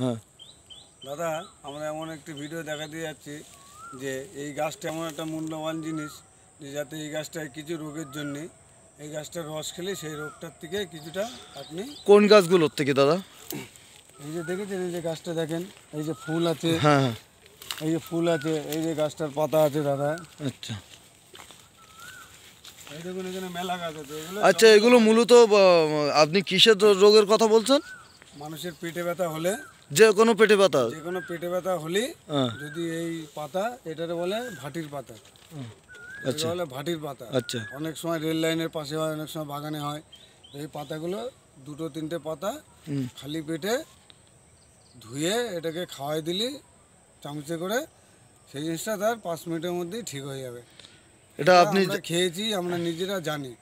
হ্যাঁ দাদা আমরা এমন একটি ভিডিও দেখা দিয়ে যাচ্ছি যে এই গাছটা এমন একটা মূল্যবান জিনিস যে যাতে এই গাছটায় কিছু রোগের জন্যে এই গাছটার রস খেলে সেই রোগটার থেকে কিছুটা আপনি কোন গাছগুলোর থেকে দাদা এই যে দেখেছেন এই যে গাছটা দেখেন এই যে ফুল আছে হ্যাঁ, হ্যাঁ। এই যে ফুল আছে এই যে গাছটার পাতা আছে দাদা আচ্ছা এখানে মেলা গাছ আছে আচ্ছা এগুলো মূলত আপনি কিসের রোগের কথা বলছেন মানুষের পেটে ব্যথা হলে যে কোনো পেটে পাতা যে কোনো পেটে ব্যথা হলে হ্যাঁ। যদি এই পাতা এটারে বলে ভাটির পাতা আচ্ছা বলে ভাটির পাতা আচ্ছা অনেক সময় রেল লাইনের পাশে হয় অনেক সময় বাগানে হয় এই পাতাগুলো দুটো তিনটে পাতা খালি পেটে ধুয়ে এটাকে খাওয়াই দিলি চামচে করে সেই জিনিসটা তার পাঁচ মিনিটের মধ্যেই ঠিক হয়ে যাবে এটা আপনি খেয়েছি আমরা নিজেরা জানি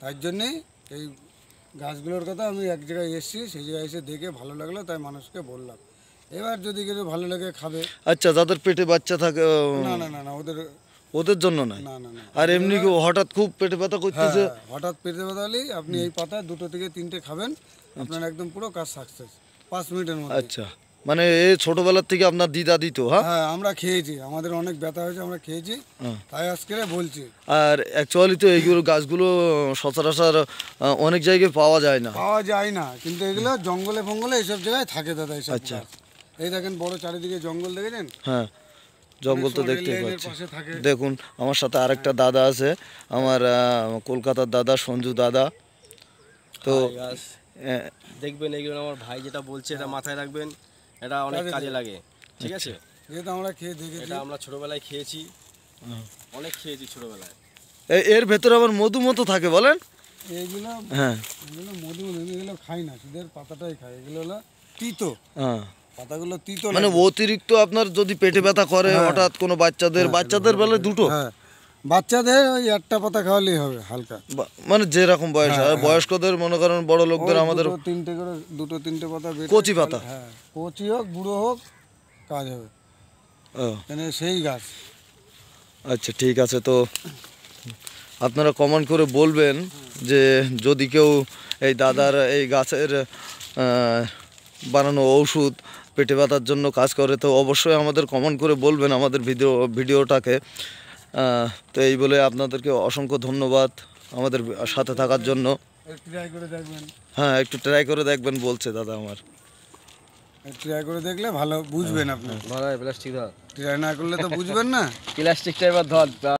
তার জন্যে এই গাছগুলোর কথা আমি এক জায়গায় এসেছি সেই জায়গায় এসে দেখে ভালো লাগলো তাই মানুষকে বললাম এবার যদি কিছু ভালো লাগে খাবে আচ্ছা যাদের পেটে বাচ্চা থাকে না না না না ওদের ওদের জন্য না না না না আর এমনি কি হঠাৎ খুব পেটে ব্যথা করতেছে হ্যাঁ, হঠাৎ পেটে ব্যথা হলেই আপনি এই পাতা দুটো থেকে তিনটে খাবেন আচ্ছা। আপনার একদম পুরো কাজ সাকসেস পাঁচ মিনিটের মধ্যে আচ্ছা মানে ছোটবেলার থেকে আপনার দিদা দিত হ্যাঁ? হ্যাঁ আমরা খেয়েছি আমাদের অনেক ব্যথা হয়েছে আমরা খেয়েছি হ্যাঁ। তাই আজকে বলছি আর অ্যাকচুয়ালি তো এইগুলো গাছগুলো সচরাচর অনেক জায়গায় পাওয়া যায় না পাওয়া যায় না কিন্তু এগুলো জঙ্গলে ফঙ্গলে এইসব জায়গায় থাকে দাদা এইসব আচ্ছা এই দেখেন বড় চারিদিকে জঙ্গল দেখেছেন হ্যাঁ জঙ্গল তো দেখতেই পাচ্ছি দেখুন আমার সাথে আরেকটা দাদা আছে আমার কলকাতার দাদা সঞ্জু দাদা তো দেখবেন এগুলো আমার ভাই যেটা বলছে এটা মাথায় রাখবেন এটা অনেক কাজে লাগে ঠিক আছে আচ্ছা, যেহেতু আমরা খেয়ে দেখি এটা আমরা ছোটবেলায় খেয়েছি অনেক খেয়েছি ছোটবেলায় এর ভেতরে আবার মধু মতো থাকে বলেন এইগুলো হ্যাঁ এগুলো মধু এগুলো খাই না শুধু পাতাটাই খাই এগুলো হলো তিতো হ্যাঁ পাতাগুলো তিতো মানে অতিরিক্ত আপনার যদি পেটে ব্যথা করে হ্যাঁ। হঠাৎ কোনো বাচ্চাদের হ্যাঁ, বাচ্চাদের বেলায় দুটো হ্যাঁ বাচ্চাদের ওই একটা পাতা খাওয়ালেই হবে হালকা মানে যেরকম বয়স হ্যাঁ, আর হ্যাঁ। বয়স্কদের মনে করেন বড় লোকদের আমাদের তিনটে করে দুটো তিনটে পাতা কচি পাতা হ্যাঁ কচি হোক বুড়ো হোক কাজ হবে মানে সেই গাছ আচ্ছা ঠিক আছে তো আপনারা কমেন্ট করে বলবেন যে যদি কেউ এই দাদার এই গাছের বানানো ঔষধ পেটে পাতার জন্য কাজ করে তো অবশ্যই আমাদের কমেন্ট করে বলবেন আমাদের ভিডিও ভিডিওটাকে তো এই বলে আপনাদেরকে অসংখ্য ধন্যবাদ আমাদের সাথে থাকার জন্য হ্যাঁ একটু ট্রাই করে দেখবেন বলছে দাদা আমার ট্রাই করে দেখলে ভালো বুঝবেন হ্যাঁ, আপনি হ্যাঁ। ভালো প্লাস্টিক ধর ট্রাই না করলে তো বুঝবেন না প্লাস্টিকটা এবার ধর